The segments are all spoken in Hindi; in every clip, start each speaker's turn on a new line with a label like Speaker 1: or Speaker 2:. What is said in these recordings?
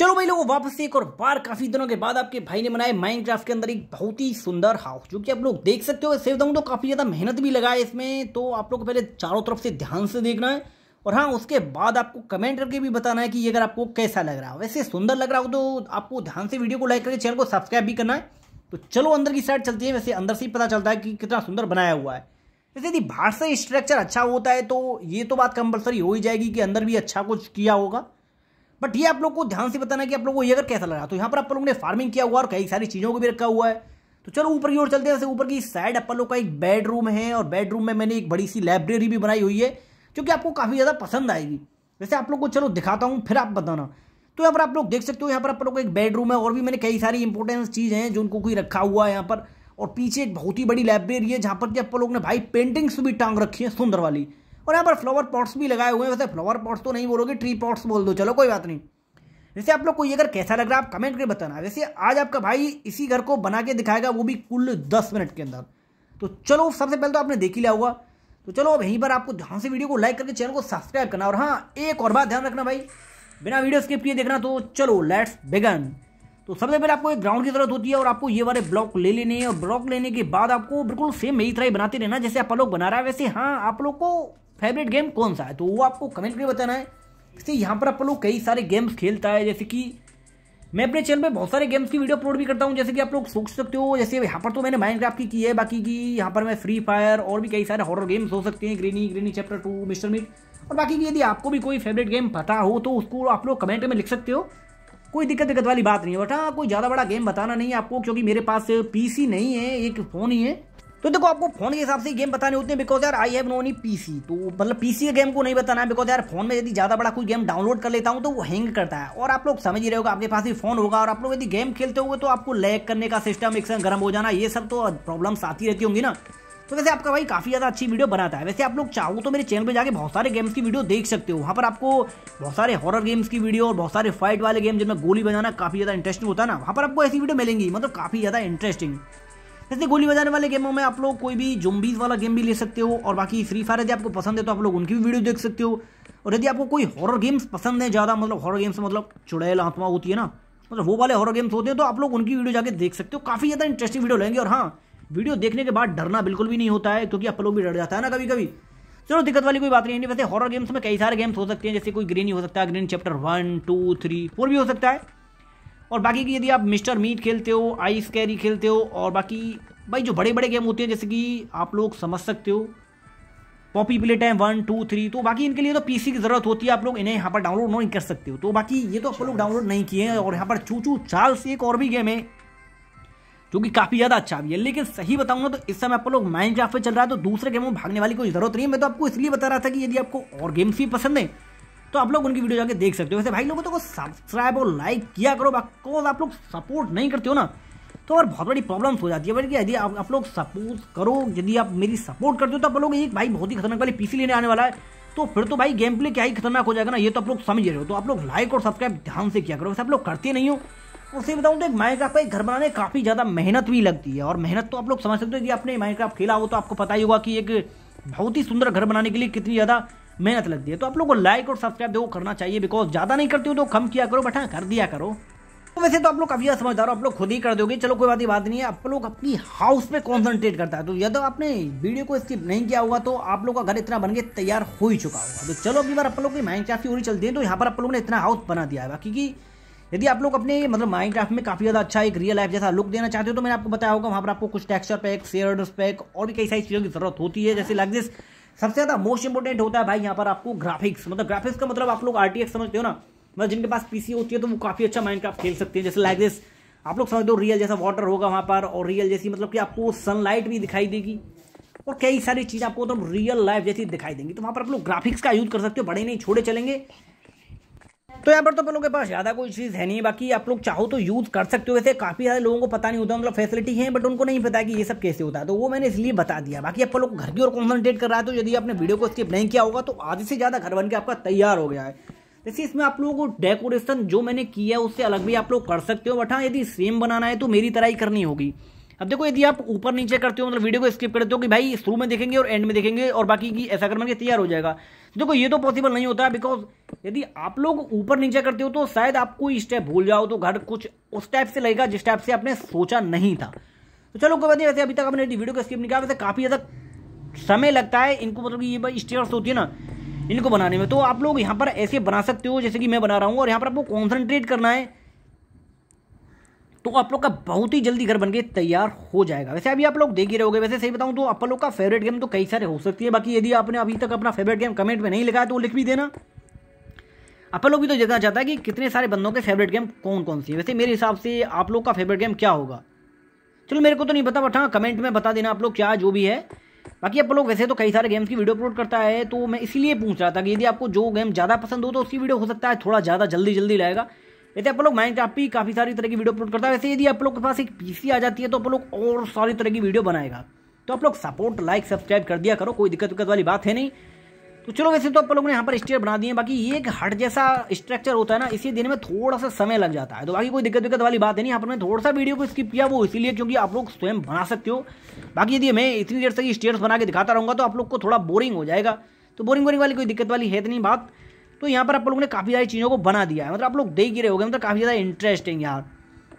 Speaker 1: चलो भाई लोगों वापस एक और बार काफी दिनों के बाद आपके भाई ने बनाए माइनक्राफ्ट के अंदर एक बहुत ही सुंदर हाउस जो कि आप लोग देख सकते हो सेव दूँ तो काफी ज्यादा मेहनत भी लगा है इसमें तो आप लोग पहले चारों तरफ से ध्यान से देखना है और हाँ उसके बाद आपको कमेंट करके भी बताना है कि अगर आपको कैसा लग रहा है वैसे सुंदर लग रहा हो तो आपको ध्यान से वीडियो को लाइक करके चैनल को सब्सक्राइब भी करना है तो चलो अंदर की साइड चलती है वैसे अंदर से ही पता चलता है कि कितना सुंदर बनाया हुआ है वैसे यदि बाहर से स्ट्रक्चर अच्छा होता है तो ये तो बात कंपलसरी हो ही जाएगी कि अंदर भी अच्छा कुछ किया होगा बट ये आप लोग को ध्यान से बताना कि आप लोगों को ये अगर कैसा लगा तो यहाँ पर आप लोगों ने फार्मिंग किया हुआ और कई सारी चीज़ों को भी रखा हुआ है तो चलो ऊपर की ओर चलते हैं जैसे ऊपर की साइड अपन लोग का एक बेडरूम है और बेडरूम में मैंने एक बड़ी सी लाइब्रेरी भी बनाई हुई है जो कि आपको काफ़ी ज़्यादा पसंद आएगी वैसे आप लोग को चलो दिखाता हूँ फिर आप बताना तो यहाँ पर आप लोग देख सकते हो यहाँ पर आप लोग एक बेडरूम है और भी मैंने कई सारी इंपॉर्टेंट चीज़ हैं जो उनको कोई रखा हुआ है यहाँ पर और पीछे एक बहुत ही बड़ी लाइब्रेरी है जहाँ पर कि आप लोग ने भाई पेंटिंग्स भी टांग रखी है सुंदर वाली और यहाँ पर फ्लावर पॉट्स भी लगाए हुए हैं वैसे फ्लावर पॉट्स तो नहीं बोलोगे ट्री पॉट्स बोल दो चलो कोई बात नहीं वैसे आप लोग को ये अगर कैसा लग रहा है आप कमेंट करके बताना वैसे आज आपका भाई इसी घर को बना के दिखाएगा वो भी कुल दस मिनट के अंदर तो चलो सबसे पहले तो आपने देख ही लिया होगा तो चलो अब यहीं पर आपको ध्यान से वीडियो को लाइक करके चैनल को सब्सक्राइब करना और हाँ एक और बात ध्यान रखना भाई बिना वीडियो स्किप किए देखना तो चलो लेट्स बिगन तो सबसे पहले आपको एक ग्राउंड की जरूरत होती है और आपको ये वाले ब्लॉक ले लेने हैं और ब्लॉक लेने के बाद आपको बिल्कुल सेम मेरी तरह ही बनाते रहना जैसे आप लोग बना रहा है वैसे हाँ आप लोग को फेवरेट गेम कौन सा है तो वो आपको कमेंट करके बताना है इससे यहाँ पर आप लोग कई सारे गेम्स खेलता है जैसे कि मैं अपने चैनल पे बहुत सारे गेम्स की वीडियो अपलोड भी करता हूँ जैसे कि आप लोग सोच सकते हो जैसे यहाँ पर तो मैंने माइनक्राफ्ट की की है बाकी की यहाँ पर मैं फ्री फायर और भी कई सारे हॉरर गेम्स हो सकते हैं granny granny chapter two mister meat और बाकी की यदि आपको भी कोई फेवरेट गेम पता हो तो उसको आप लोग कमेंट में लिख सकते हो कोई दिक्कत दिक्कत वाली बात नहीं है बट हाँ कोई ज़्यादा बड़ा गेम बताना नहीं है आपको क्योंकि मेरे पास पीसी नहीं है एक फ़ोन ही है तो देखो आपको फोन के हिसाब से गेम बताने होते हैं बिकॉज यार आई हैव नो नी पीसी तो मतलब पीसी के गेम को नहीं बताना है बिकॉज यार फोन में यदि ज़्यादा बड़ा कोई गेम डाउनलोड कर लेता हूँ तो वो हैंग करता है और आप लोग समझ ही रहे हो आपके पास भी फोन होगा और आप लोग यदि गेम खेलते होंगे तो आपको लैग करने का सिस्टम एक संग गर्म हो जाना ये सब तो प्रॉब्लम्स आती रहती होंगी ना तो वैसे आपका भाई काफ़ी ज़्यादा अच्छी वीडियो बनाता है वैसे आप लोग चाहो तो मेरे चैनल पे जाके बहुत सारे गेम्स की वीडियो देख सकते हो वहाँ पर आपको बहुत सारे हॉरर गेम्स की वीडियो और बहुत सारे फाइट वाले गेम जिनमें गोली बनाना काफ़ी ज़्यादा इंटरेस्टिंग होता है ना वहाँ पर आपको ऐसी वीडियो मिलेंगी मतलब काफ़ी ज़्यादा इंटरेस्टिंग जैसे गोली बजाने वाले गेमों में आप लोग कोई भी जुम्बीज वाला गेम भी ले सकते हो और बाकी फ्री फायर यदि आपको पसंद है तो आप लोग उनकी भी वीडियो देख सकते हो और यदि आपको कोई हॉरर गेम्स पसंद है ज़्यादा मतलब हॉरर गेम्स मतलब चुड़ैल आत्मा होती है ना मतलब वो वाले हॉरर गेम्स होते हैं तो आप लोग उनकी वीडियो जाकर देख सकते हो काफ़ी ज़्यादा इंटरेस्टिंग वीडियो लेंगे और हाँ वीडियो देखने के बाद डरना बिल्कुल भी नहीं होता है क्योंकि आप लोग भी डर जाता है ना कभी कभी चलो दिक्कत वाली कोई बात नहीं है वैसे हॉरर गेम्स में कई सारे गेम्स हो सकते हैं जैसे कोई ग्रीन ही हो सकता है green chapter one two three four भी हो सकता है और बाकी की यदि आप मिस्टर मीट खेलते हो आइस कैरी खेलते हो और बाकी भाई जो बड़े बड़े गेम होते हैं जैसे कि आप लोग समझ सकते हो Poppy play time one two three तो बाकी इनके लिए तो पीसी की जरूरत होती है आप लोग इन्हें यहाँ पर डाउनलोड नहीं कर सकते हो तो बाकी ये तो आप लोग डाउनलोड नहीं किए हैं और यहाँ पर चूचू चार्ल्स एक और भी गेम है जो कि काफ़ी ज़्यादा अच्छा भी है लेकिन सही बताऊंगा तो इस समय आप लोग माइंड पे चल रहा है तो दूसरे गेमों में भागने वाली कोई जरूरत नहीं है मैं तो आपको इसलिए बता रहा था कि यदि आपको और गेम्स भी पसंद है तो आप लोग उनकी वीडियो जाके देख सकते हो वैसे भाई लोगों तो को सब्सक्राइब और लाइक किया करो बिकॉज आप लोग सपोर्ट नहीं करते हो ना तो और बहुत बड़ी प्रॉब्लम्स हो जाती है यदि आप, आप लोग सपोर्ट करो यदि आप मेरी सपोर्ट करते हो तो आप लोग एक भाई बहुत ही खतरनाक वाली पीसी लेने आने वाला है तो फिर तो भाई गेम प्ले क्या ही खतरनाक हो जाएगा ना ये तो आप लोग समझ रहे हो तो आप लोग लाइक और सब्सक्राइब ध्यान से किया करो वैसे आप लोग करते नहीं हो उसे बताऊँ तो एक माइनक्राफ्ट का एक घर बनाने काफ़ी ज़्यादा मेहनत भी लगती है और मेहनत तो आप लोग समझ सकते हो यदि आपने माइक्राफ्ट खेला हो तो आपको पता ही होगा कि एक बहुत ही सुंदर घर बनाने के लिए कितनी ज़्यादा मेहनत लगती है तो आप लोग को लाइक और सब्सक्राइब देखो करना चाहिए बिकॉज ज़्यादा नहीं करती हो तो कम किया करो बट हाँ कर दिया करो तो वैसे तो आप लोग काफी समझदार हो आप लोग खुद ही कर दोगे चलो कोई बात बात नहीं है आप लोग अपनी हाउस पे कॉन्सेंट्रेट करता है तो यदि तो आपने वीडियो को स्किप नहीं किया होगा तो आप लोग का घर इतना बन के तैयार हो ही चुका होगा तो चलो अभी बार आप लोग की माइंड क्राफ्ट की चलती है तो यहाँ पर आप लोगों ने इतना हाउस बना दिया है बाकी यदि आप लोग अपने मतलब माइनक्राफ्ट में काफी ज़्यादा अच्छा एक रियल लाइफ जैसा लुक देना चाहते हो तो मैंने आपको बताया होगा वहाँ पर आपको कुछ टेक्सचर पैक शेयर पैक और भी कई सारी चीज़ों की जरूरत होती है जैसे लाइक दिस सबसे ज़्यादा मोस्ट इंपॉर्टेंट होता है भाई यहाँ पर आपको ग्राफिक्स मतलब ग्राफिक्स का मतलब आप लोग आर समझते हो ना मतलब जिनके पास पीसी होती है तो वो काफ़ी अच्छा माइंड आप खेल सकते हैं जैसे लाइक दिस आप लोग समझते हो रियल जैसा वाटर होगा वहाँ पर और रियल जैसी मतलब कि आपको सनलाइट भी दिखाई देगी और कई सारी चीज़ आपको मतलब तो रियल लाइफ जैसी दिखाई देंगी तो वहाँ पर आप लोग ग्राफिक्स का यूज कर सकते हो बड़े नहीं छोड़े चलेंगे तो यहाँ पर तो अपन लोगों के पास ज़्यादा कोई चीज़ है नहीं बाकी आप लोग चाहो तो यूज़ कर सकते हो वैसे काफ़ी सारे लोगों को पता नहीं होता मतलब फैसिलिटी है बट उनको नहीं पता कि ये सब कैसे होता है तो वो मैंने इसलिए बता दिया बाकी आप लोग घर की ओर कॉन्सेंट्रेट कर रहा है तो यदि आपने वीडियो को स्किप नहीं किया होगा तो आधे से ज़्यादा घर बन के आपका तैयार हो गया है जैसे इसमें आप लोगों को डेकोरेशन जो मैंने किया है उससे अलग भी आप लोग कर सकते हो बट हाँ यदि सेम बनाना है तो मेरी तरह ही करनी होगी अब देखो यदि आप ऊपर नीचे करते हो मतलब वीडियो को स्किप करते हो कि भाई शुरू में देखेंगे और एंड में देखेंगे और बाकी की ऐसा करने के तैयार हो जाएगा देखो ये तो पॉसिबल नहीं होता बिकॉज यदि आप लोग ऊपर नीचे करते हो तो शायद आप कोई स्टेप भूल जाओ तो घर कुछ उस टाइप से लगेगा जिस टाइप से आपने सोचा नहीं था तो चलो कोई बात नहीं वैसे अभी तक आपने वीडियो को स्किप नहीं किया वैसे काफ़ी ज़्यादा समय लगता है इनको मतलब ये स्टेयर्स होती है ना इनको बनाने में तो आप लोग यहाँ पर ऐसे बना सकते हो जैसे कि मैं बना रहा हूँ और यहाँ पर आपको कॉन्सेंट्रेट करना है तो आप लोग का बहुत ही जल्दी घर बन के तैयार हो जाएगा वैसे अभी आप लोग देख ही रहोगे वैसे सही बताऊं तो आप लोग का फेवरेट गेम तो कई सारे हो सकती है बाकी यदि आपने अभी तक अपना फेवरेट गेम कमेंट में नहीं लिखा है तो लिख भी देना आप लोग भी तो देखना चाहता है कि कितने सारे बंदों के फेवरेट गेम कौन कौन सी है वैसे मेरे हिसाब से आप लोग का फेवरेट गेम क्या होगा चलो मेरे को तो नहीं पता बट हाँ कमेंट में बता देना आप लोग क्या जो भी है बाकी आप लोग वैसे तो कई सारे गेम्स की वीडियो अपलोड करता है तो मैं इसीलिए पूछ रहा था कि यदि आपको जो गेम ज़्यादा पसंद हो तो उसकी वीडियो हो सकता है थोड़ा ज़्यादा जल्दी जल्दी लाएगा वैसे आप लोग माइंड भी काफी सारी तरह की वीडियो अपलोड करता है वैसे यदि आप लोग के पास एक पीसी आ जाती है तो आप लोग और सारी तरह की वीडियो बनाएगा तो आप लोग सपोर्ट लाइक सब्सक्राइब कर दिया करो कोई दिक्कत विक्कत वाली बात है नहीं तो चलो वैसे तो आप लोगों ने यहाँ पर स्टेयर बना दिए बाकी ये एक हट जैसा स्ट्रक्चर होता है ना इसी दिन में थोड़ा सा समय लग जाता है तो बाकी कोई दिक्कत विक्कत वाली बात है नहीं यहाँ पर थोड़ा सा वीडियो को स्किप किया वो इसीलिए क्योंकि आप लोग स्वयं बना सकते हो बाकी यदि मैं इतनी देर तक स्टेयर बना के दिखाता रहूँगा तो आप लोग को थोड़ा बोरिंग हो जाएगा तो बोरिंग बोरिंग वाली कोई दिक्कत वाली है तो नहीं बात तो यहाँ पर आप लोग ने काफ़ी सारी चीज़ों को बना दिया है मतलब आप लोग देख ही रहे हो गए मतलब काफ़ी ज़्यादा इंटरेस्टिंग यार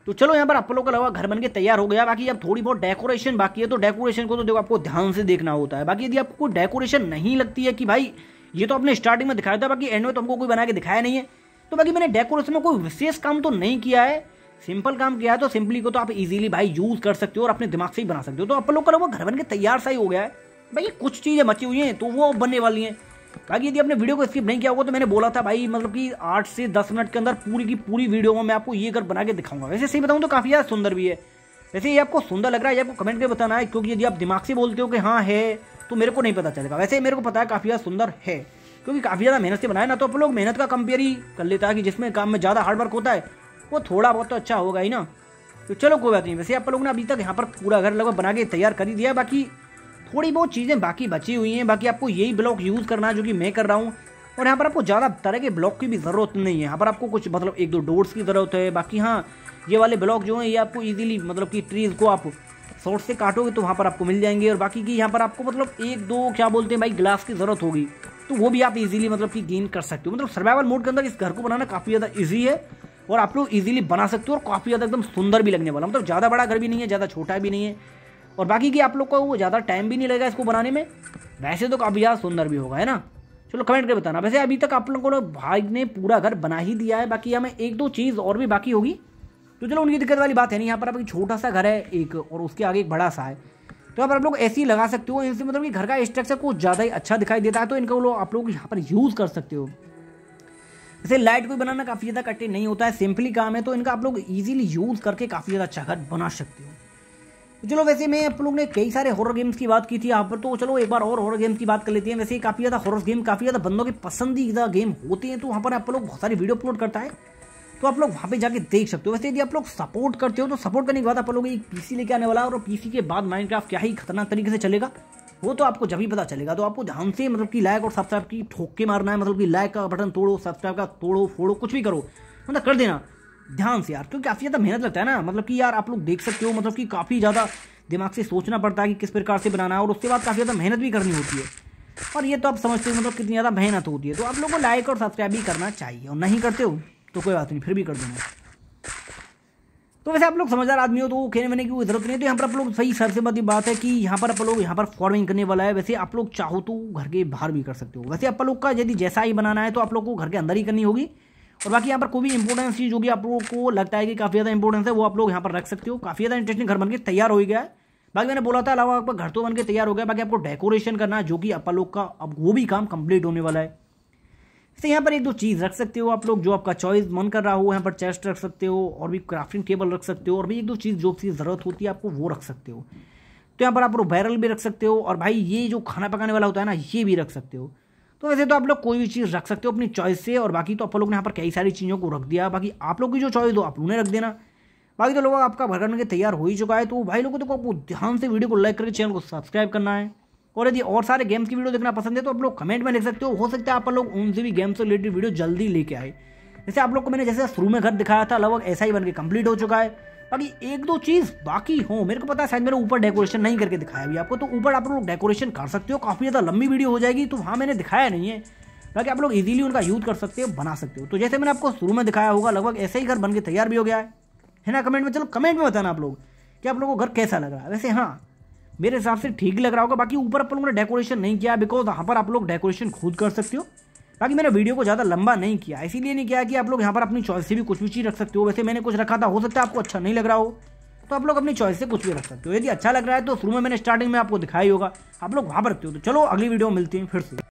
Speaker 1: तो चलो यहाँ पर आप लोग का लगा घर बन के तैयार हो गया बाकी अब थोड़ी बहुत डेकोरेशन बाकी है तो डेकोरेशन को तो देखो आपको ध्यान से देखना होता है बाकी यदि आपको डेकोरेशन नहीं लगती है कि भाई ये तो आपने स्टार्टिंग में दिखाया था बाकी एंड में तो हमको कोई बना के दिखाया नहीं है तो बाकी मैंने डेकोरेशन में कोई विशेष काम तो नहीं किया है सिंपल काम किया है तो सिंपली को तो आप इजीली भाई यूज़ कर सकते हो और अपने दिमाग से ही बना सकते हो तो आप लोग का वो घर बन के तैयार सा ही हो गया है भाई कुछ चीज़ें मची हुई हैं तो वो बनने वाली हैं बाकी यदि आपने वीडियो को स्किप नहीं किया होगा तो मैंने बोला था भाई मतलब कि आठ से दस मिनट के अंदर पूरी की पूरी वीडियो में मैं आपको ये घर बना के दिखाऊंगा वैसे सही बताऊँ तो काफ़ी ज्यादा सुंदर भी है वैसे ये आपको सुंदर लग रहा है आपको कमेंट करके बताना है क्योंकि यदि आप दिमाग से बोलते हो कि हाँ है तो मेरे को नहीं पता चलेगा वैसे मेरे को पता है काफ़ी ज़्यादा सुंदर है क्योंकि काफ़ी ज़्यादा मेहनत से बनाया ना तो आप लोग मेहनत का कंपेयर ही कर लेता है कि जिसमें काम में ज़्यादा हार्डवर्क होता है वो थोड़ा बहुत तो अच्छा होगा ही ना तो चलो कोई बात नहीं वैसे आप लोगों ने अभी तक यहाँ पर पूरा घर लगभग बना के तैयार कर ही दिया बाकी थोड़ी बहुत चीज़ें बाकी बची हुई हैं बाकी आपको यही ब्लॉक यूज़ करना है जो कि मैं कर रहा हूँ और यहाँ पर आपको ज़्यादा तरह के ब्लॉक की भी ज़रूरत नहीं है यहाँ पर आपको कुछ मतलब एक दो डोर्स की ज़रूरत है बाकी हाँ ये वाले ब्लॉक जो हैं ये आपको ईजिली मतलब कि ट्रीज़ को आप शॉर्ट से काटोगे तो वहाँ पर आपको मिल जाएंगे और बाकी की यहाँ पर आपको मतलब एक दो क्या बोलते हैं भाई ग्लास की ज़रूरत होगी तो वो भी आप इजीली मतलब कि गेन कर सकते हो मतलब सर्वाइवल मोड के अंदर इस घर को बनाना काफ़ी ज़्यादा ईजी है और आप लोग इजीली बना सकते हो और काफ़ी ज़्यादा एकदम सुंदर भी लगने वाला मतलब ज़्यादा बड़ा घर भी नहीं है ज़्यादा छोटा भी नहीं है और बाकी की आप लोग को वो ज़्यादा टाइम भी नहीं लगेगा इसको बनाने में वैसे तो काफ़ी ज़्यादा सुंदर भी होगा है ना चलो कमेंट कर बताना वैसे अभी तक आप लोगों को भाई ने पूरा घर बना ही दिया है बाकी हमें एक दो चीज़ और भी बाकी होगी तो चलो उनकी दिक्कत वाली बात है नहीं यहाँ पर आप छोटा सा घर है एक और उसके आगे एक बड़ा सा है तो यहाँ पर आप लोग ऐसे ही लगा सकते हो इनसे मतलब कि घर का स्ट्रक्चर कुछ ज़्यादा ही अच्छा दिखाई देता है तो इनको लोग आप लोग यहाँ पर यूज़ कर सकते हो जैसे लाइट को बनाना काफ़ी ज़्यादा कठिन नहीं होता है सिंपली काम है तो इनका आप लोग ईजिली यूज़ करके काफ़ी ज़्यादा अच्छा घर बना सकते हो चलो वैसे मैं आप लोग ने कई सारे हॉरर गेम्स की बात की थी यहाँ पर तो चलो एक बार और हॉरर गेम्स की बात कर लेते हैं वैसे काफ़ी ज़्यादा हॉरर गेम काफ़ी ज़्यादा बंदों के पसंदीदा गेम होते हैं तो वहाँ पर आप लोग बहुत सारी वीडियो अपलोड करता है तो आप लोग वहाँ पे जाके देख सकते हो वैसे यदि आप लोग सपोर्ट करते हो तो सपोर्ट करने के बाद आप लोग एक पीसी लेके आने वाला है और पीसी के बाद माइनक्राफ्ट क्या ही खतरनाक तरीके से चलेगा वो तो आपको जब ही पता चलेगा तो आपको ध्यान से मतलब कि लाइक और सब्सक्राइब की ठोक के मारना है मतलब कि लाइक का बटन तोड़ो सब्सक्राइब का तोड़ो फोड़ो कुछ भी करो मतलब कर देना ध्यान से यार क्योंकि काफ़ी ज़्यादा मेहनत लगता है ना मतलब कि यार आप लोग देख सकते हो मतलब कि काफ़ी ज़्यादा दिमाग से सोचना पड़ता है कि किस प्रकार से बनाना है और उसके बाद काफ़ी ज़्यादा मेहनत भी करनी होती है और ये तो आप समझते हो मतलब कितनी ज़्यादा मेहनत होती है तो आप लोगों को लाइक और सब्सक्राइब भी करना चाहिए और नहीं करते हो तो कोई बात नहीं फिर भी कर दूंगा तो वैसे आप लोग समझदार आदमी हो तो खेने बने की कोई जरूरत नहीं तो यहाँ पर आप लोग सही सर से बड़ी बात है कि यहाँ पर आप लोग यहाँ पर फॉर्मिंग करने वाला है वैसे आप लोग चाहो तो घर के बाहर भी कर सकते हो वैसे आप लोग का यदि जैसा ही बनाना है तो आप लोग को घर के अंदर ही करनी होगी और बाकी यहाँ पर कोई भी इंपॉर्टेंस चीज़ जो भी आप लोगों को लगता है कि काफ़ी ज़्यादा इंपॉर्टेंस है वो आप लोग यहाँ पर रख सकते हो काफ़ी ज़्यादा इंटरेस्टिंग घर बनकर तैयार हो गया है बाकी मैंने बोला था अलावा आपका घर तो बन के तैयार हो गया बाकी आपको डेकोरेशन करना है जो कि आप लोग का अब वो भी काम कंप्लीट होने वाला है इससे तो यहाँ पर एक दो चीज़ रख सकते हो आप लोग जो आपका चॉइस मन कर रहा हो यहाँ पर चेस्ट रख सकते हो और भी क्राफ्टिंग टेबल रख सकते हो और भी एक दो चीज़ जो चीज़ ज़रूरत होती है आपको वो रख सकते हो तो यहाँ पर आप लोग बैरल भी रख सकते हो और भाई ये जो खाना पकाने वाला होता है ना ये भी रख सकते हो तो वैसे तो आप लोग कोई भी चीज़ रख सकते हो अपनी चॉइस से और बाकी तो आप लोग ने यहाँ पर कई सारी चीज़ों को रख दिया बाकी आप लोग की जो चॉइस हो आप लोगों ने रख देना बाकी तो लोग आपका भर करने के तैयार हो ही चुका है तो भाई लोगों को तो ध्यान से वीडियो को लाइक करके चैनल को सब्सक्राइब करना है और यदि और सारे गेम्स की वीडियो देखना पसंद है तो आप लोग कमेंट में लिख सकते हो हो सकता है आप लोग उनसे भी गेम्स से रिलेटेड वीडियो जल्दी लेके आए जैसे आप लोग को मैंने जैसे शुरू में घर दिखाया था लगभग ऐसा ही बन के कंप्लीट हो चुका है बाकी एक दो चीज़ बाकी हो मेरे को पता है शायद मैंने ऊपर डेकोरेशन नहीं करके दिखाया अभी आपको तो ऊपर आप लोग डेकोरेशन कर सकते हो काफ़ी ज़्यादा लंबी वीडियो हो जाएगी तो वहाँ मैंने दिखाया नहीं है बाकी आप लोग इजीली उनका यूज़ कर सकते हो बना सकते हो तो जैसे मैंने आपको शुरू में दिखाया होगा लगभग ऐसे ही घर बन के तैयार भी हो गया है है ना कमेंट में चलो कमेंट में बताना आप लोग कि आप लोगों को घर कैसा लग रहा है वैसे हाँ मेरे हिसाब से ठीक लग रहा होगा बाकी ऊपर आप लोगों ने डेकोरेशन नहीं किया बिकॉज वहाँ पर आप लोग डेकोरेशन खुद कर सकते हो बाकी मैंने वीडियो को ज़्यादा लंबा नहीं किया इसीलिए नहीं किया कि आप लोग यहाँ पर अपनी चॉइस से भी कुछ भी चीज़ रख सकते हो वैसे मैंने कुछ रखा था हो सकता है आपको अच्छा नहीं लग रहा हो तो आप लोग अपनी चॉइस से कुछ भी रख सकते हो यदि अच्छा लग रहा है तो शुरू में मैंने स्टार्टिंग में आपको दिखाई होगा आप लोग वहाँ पर रखते हो तो चलो अगली वीडियो मिलती है फिर से